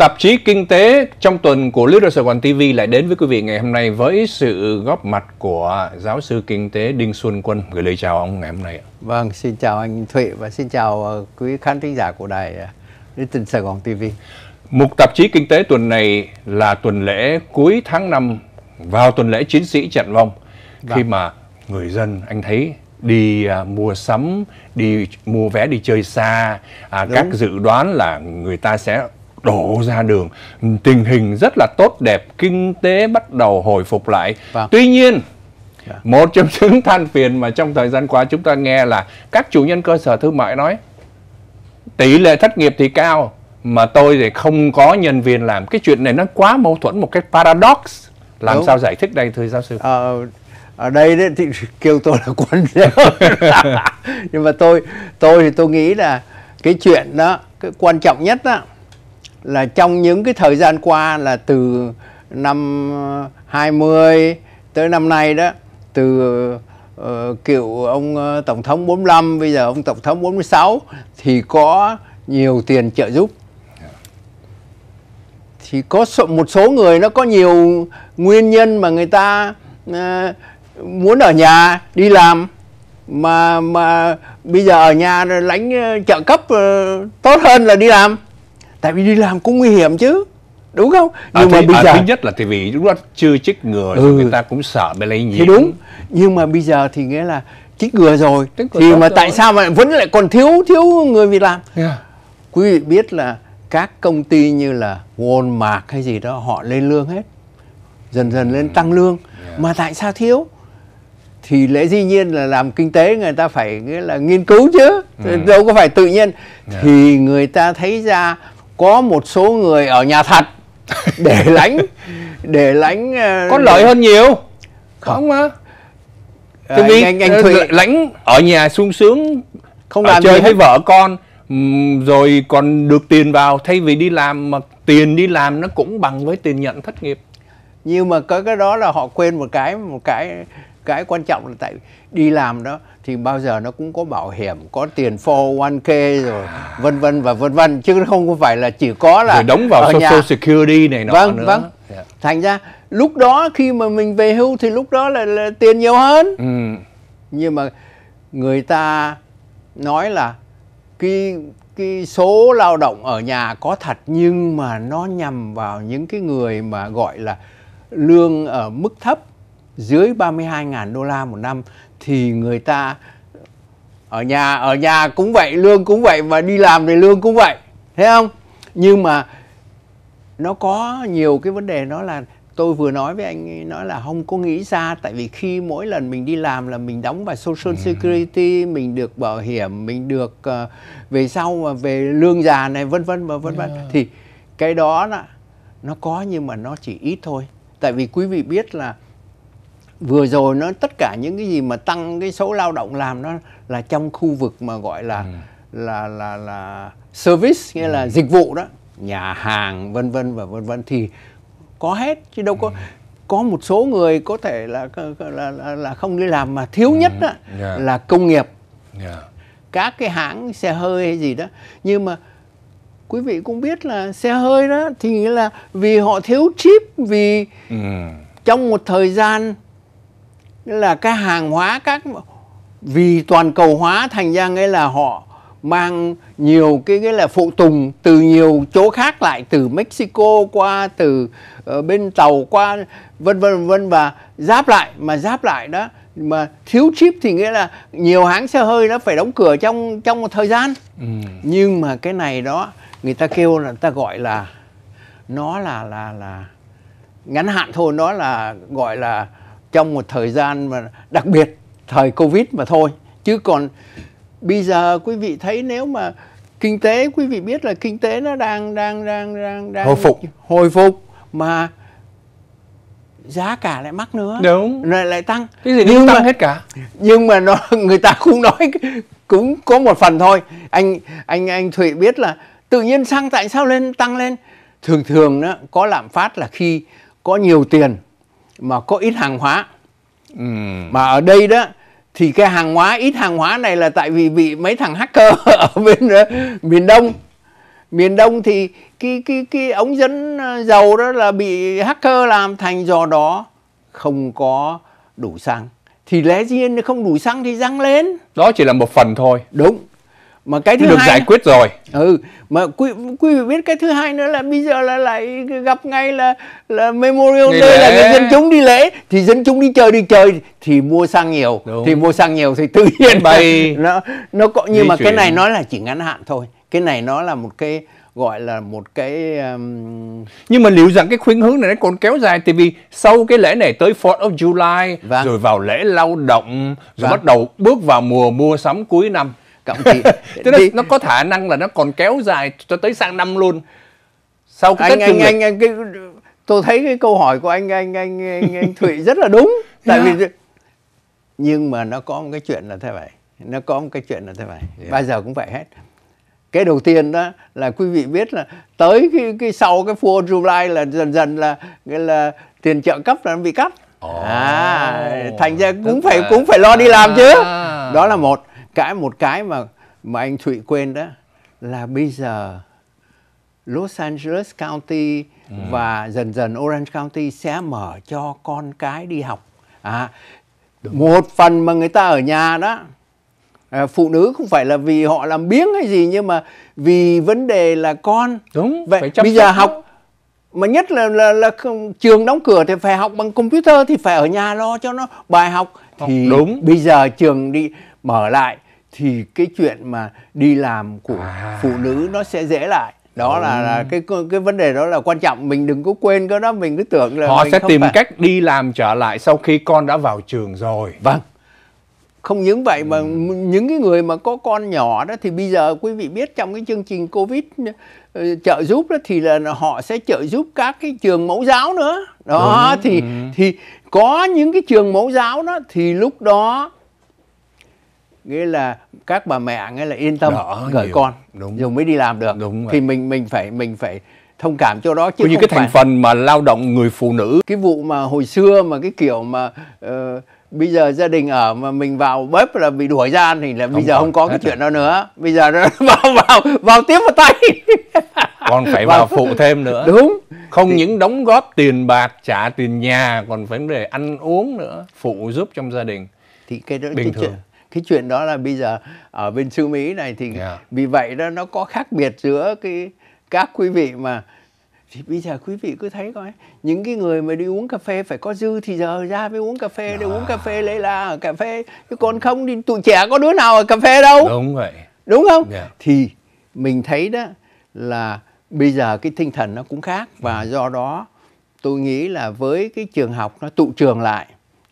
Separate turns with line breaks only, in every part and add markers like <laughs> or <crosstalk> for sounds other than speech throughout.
Tạp chí Kinh tế trong tuần của Sài Gòn TV lại đến với quý vị ngày hôm nay với sự góp mặt của giáo sư kinh tế Đinh Xuân Quân. Gửi lời chào ông ngày hôm nay.
Vâng, xin chào anh Thụy và xin chào ờ, quý khán thính giả của đài ờ, Literature Sài Gòn TV. Mục tạp chí
Kinh tế tuần này là tuần lễ cuối tháng 5 vào tuần lễ chiến sĩ trận vong. Vâng. Khi mà người dân anh thấy đi à, mua sắm, đi mua vé đi chơi xa, à, các dự đoán là người ta sẽ đổ ra đường tình hình rất là tốt đẹp kinh tế bắt đầu hồi phục lại vâng. tuy nhiên dạ. một trong <laughs> những than phiền mà trong thời gian qua chúng ta nghe là các chủ nhân cơ sở thương mại nói tỷ lệ thất nghiệp thì cao mà tôi thì không có nhân viên làm cái chuyện này nó quá mâu thuẫn một cái paradox làm Đúng. sao giải thích đây thưa giáo sư ờ,
ở đây đấy thì <laughs> kêu tôi là quân <laughs> nhưng mà tôi tôi thì tôi nghĩ là cái chuyện đó cái quan trọng nhất đó là trong những cái thời gian qua là từ năm 20 tới năm nay đó từ uh, cựu ông ờ, tổng thống 45 bây giờ ông tổng thống 46 thì có nhiều tiền trợ giúp thì có một số người nó có nhiều nguyên nhân mà người ta uh, muốn ở nhà đi làm mà mà bây giờ ở nhà lãnh trợ cấp uh, tốt hơn là đi làm tại vì đi làm cũng nguy hiểm chứ đúng không nhưng à, mà bây à, giờ thứ
nhất là thì vì lúc đó chưa chích ngừa ừ. người ta cũng sợ bị lây nhiễm thì đúng
nhưng mà bây giờ thì nghĩa là chích ngừa rồi chích thì mà rồi. tại sao mà vẫn lại còn thiếu thiếu người việc làm yeah. quý vị biết là các công ty như là Walmart hay gì đó họ lên lương hết dần dần lên ừ. tăng lương yeah. mà tại sao thiếu thì lẽ dĩ nhiên là làm kinh tế người ta phải nghĩa là nghiên cứu chứ ừ. đâu có phải tự nhiên yeah. thì người ta thấy ra có một số người ở nhà thật <laughs> để lánh để lánh uh, ờ, có lợi hơn nhiều không mà tôi nghĩ anh, anh, anh ờ, Thụy...
lãnh ở nhà sung sướng không làm chơi thấy vợ con rồi còn được tiền vào thay vì đi làm mà tiền đi
làm nó cũng bằng với tiền nhận thất nghiệp nhưng mà có cái đó là họ quên một cái một cái cái quan trọng là tại đi làm đó thì bao giờ nó cũng có bảo hiểm có tiền 401k rồi à. vân vân và vân vân chứ không phải là chỉ có là rồi đóng vào social nhà. security này nọ vâng, nữa vâng yeah. Dạ. thành ra lúc đó khi mà mình về hưu thì lúc đó là, là tiền nhiều hơn ừ. nhưng mà người ta nói là cái cái số lao động ở nhà có thật nhưng mà nó nhằm vào những cái người mà gọi là lương ở mức thấp dưới 32.000 đô la một năm thì người ta ở nhà ở nhà cũng vậy lương cũng vậy và đi làm thì lương cũng vậy thấy không nhưng mà nó có nhiều cái vấn đề nó là tôi vừa nói với anh nói là không có nghĩ ra tại vì khi mỗi lần mình đi làm là mình đóng vào social ừ. security mình được bảo hiểm mình được uh, về sau về lương già này vân vân và vân vân yeah. thì cái đó là nó có nhưng mà nó chỉ ít thôi tại vì quý vị biết là vừa rồi nó tất cả những cái gì mà tăng cái số lao động làm nó là trong khu vực mà gọi là ừ. là là là service nghĩa ừ. là dịch vụ đó nhà hàng vân vân và vân vân thì có hết chứ đâu có ừ. có một số người có thể là là là, là không đi làm mà thiếu ừ. nhất đó, yeah. Dạ. là công nghiệp yeah. Dạ. các cái hãng xe hơi hay gì đó nhưng mà quý vị cũng biết là xe hơi đó thì nghĩa là vì họ thiếu chip vì ừ. trong một thời gian nghĩa là cái hàng hóa các vì toàn cầu hóa thành ra nghĩa là họ mang nhiều cái cái là phụ tùng từ nhiều chỗ khác lại từ Mexico qua từ ờ, bên tàu qua vân vân vân và giáp lại mà giáp lại đó mà thiếu chip thì nghĩa là nhiều hãng xe hơi nó phải đóng cửa trong trong một thời gian ừ. nhưng mà cái này đó người ta kêu là người ta gọi là nó là là là ngắn hạn thôi nó là gọi là trong một thời gian mà đặc biệt thời covid mà thôi chứ còn bây giờ quý vị thấy nếu mà kinh tế quý vị biết là kinh tế nó đang đang đang đang đang hồi phục hồi phục mà giá cả lại mắc nữa đúng lại lại tăng cái gì nhưng tăng mà, hết cả nhưng mà nó <laughs> người ta cũng nói cũng có một phần thôi anh anh anh thụy biết là tự nhiên xăng tại sao lên tăng lên thường thường đó, có lạm phát là khi có nhiều tiền mà có ít hàng hóa ừ. mà ở đây đó thì cái hàng hóa ít hàng hóa này là tại vì bị mấy thằng hacker <laughs> ở bên đó ờ, miền đông miền đông thì cái cái cái ống dẫn ờ, dầu đó là bị hacker làm thành do đó không có đủ xăng thì lẽ nhiên không đủ xăng thì răng lên đó chỉ là một phần thôi đúng mà cái thứ được hai, giải quyết rồi ừ mà quý quý vị biết cái thứ hai nữa là bây giờ là lại gặp ngay là là memorial đi day là người dân chúng đi lễ thì dân chúng đi chơi đi chơi thì mua xăng nhiều Đúng. thì mua xăng nhiều thì tự nhiên bay <laughs> nó nó có nhưng mà chuyển. cái này nó là chỉ ngắn hạn thôi cái này nó là một cái gọi là một cái um...
nhưng mà liệu rằng cái khuyến hướng này nó còn kéo dài tại vì sau cái lễ này tới Fourth of July vâng. rồi vào lễ lao động rồi vâng. bắt đầu bước vào mùa mua sắm cuối năm cộng ông <laughs> Thế đi. nó có khả năng là nó còn kéo dài cho tới sang năm luôn sau cái anh anh, anh
anh cái tôi thấy cái câu hỏi của anh anh anh anh, anh Thụy rất là đúng <laughs> tại yeah. vì dạ. nhưng mà nó có một cái chuyện là thế vậy nó có một cái chuyện là thế vậy yeah. Dạ. bao giờ cũng vậy hết cái đầu tiên đó là quý vị biết là tới cái, cái sau cái phua July là dần dần là là tiền trợ cấp là nó bị cắt oh. à thành ra cũng phải cũng phải lo đi làm à. chứ đó là một cái một cái mà mà anh Thụy quên đó là bây giờ Los Angeles County ừ. và dần dần Orange County sẽ mở cho con cái đi học. À, một phần mà người ta ở nhà đó à, phụ nữ không phải là vì họ làm biếng hay gì nhưng mà vì vấn đề là con. Đúng. Vậy phải bây giờ đó. học mà nhất là là, là trường đóng cửa thì phải học bằng computer thì phải ở nhà lo cho nó bài học thì Đúng. bây giờ trường đi mở lại thì cái chuyện mà đi làm của à. phụ nữ nó sẽ dễ lại đó ừ. là, là cái cái vấn đề đó là quan trọng mình đừng có quên cái đó mình cứ tưởng là họ sẽ tìm phải. cách đi làm trở lại sau khi con đã vào trường rồi vâng không những vậy mà ừ. những cái người mà có con nhỏ đó thì bây giờ quý vị biết trong cái chương trình covid ờ, trợ giúp đó thì là họ sẽ trợ giúp các cái trường mẫu giáo nữa đó Đúng. thì ừ. thì có những cái trường mẫu giáo đó thì lúc đó nghĩa là các bà mẹ nghĩa là yên tâm đó, gửi nhiều. con đúng rồi mới đi làm được đúng vậy. thì mình mình phải mình phải thông cảm cho đó chứ như cái thành phải... phần mà lao động người phụ nữ cái vụ mà hồi xưa mà cái kiểu mà uh, bây giờ gia đình ở mà mình vào bếp là bị đuổi ra thì là không bây giờ không có cái chuyện rồi. đó nữa bây giờ nó <laughs> vào vào vào tiếp vào tay
còn phải vào phụ thêm nữa đúng không thì... những đóng góp tiền bạc trả tiền nhà còn vấn đề ăn uống nữa phụ giúp
trong gia đình thì cái đó bình thường chuyện cái chuyện đó là bây giờ ở bên xứ mỹ này thì yeah. Dạ. vì vậy đó nó có khác biệt giữa cái các quý vị mà thì bây giờ quý vị cứ thấy coi những cái người mà đi uống cà phê phải có dư thì giờ ra mới uống cà phê để dạ. uống cà phê lấy là ở cà phê chứ còn không thì tụi trẻ có đứa nào ở cà phê đâu đúng vậy đúng không yeah. Dạ. thì mình thấy đó là bây giờ cái tinh thần nó cũng khác và ừ. do đó tôi nghĩ là với cái trường học nó tụ trường lại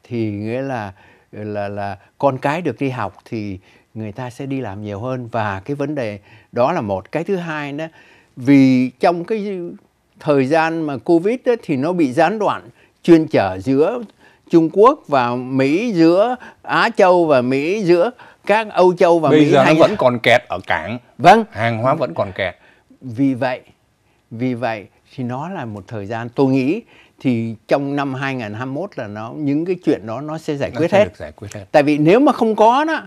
thì nghĩa là là là con cái được đi học thì người ta sẽ đi làm nhiều hơn và cái vấn đề đó là một cái thứ hai nữa vì trong cái thời gian mà covid ấy, thì nó bị gián đoạn chuyên trở giữa Trung Quốc và Mỹ giữa Á Châu và Mỹ giữa các Âu Châu và Bây Mỹ. Bây giờ hành... nó vẫn
còn kẹt ở
cảng. Vâng. Hàng hóa vẫn còn kẹt. Vì vậy, vì vậy thì nó là một thời gian tôi nghĩ thì trong năm 2021 là nó những cái chuyện đó nó sẽ giải nó quyết sẽ hết. Được giải quyết hết. Tại vì nếu mà không có đó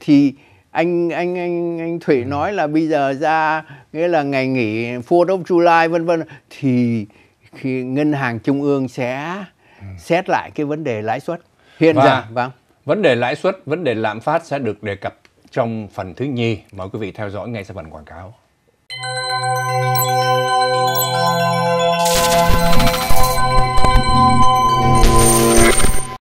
thì anh anh anh anh Thủy ừ. nói là bây giờ ra nghĩa là ngày nghỉ 4th of July vân vân thì khi ngân hàng trung ương sẽ ừ. xét lại cái vấn đề lãi suất. Hiện Và giờ
vâng. Vấn đề lãi suất, vấn đề lạm phát sẽ được đề cập trong phần thứ nhì. Mời quý vị theo dõi ngay sau phần quảng cáo.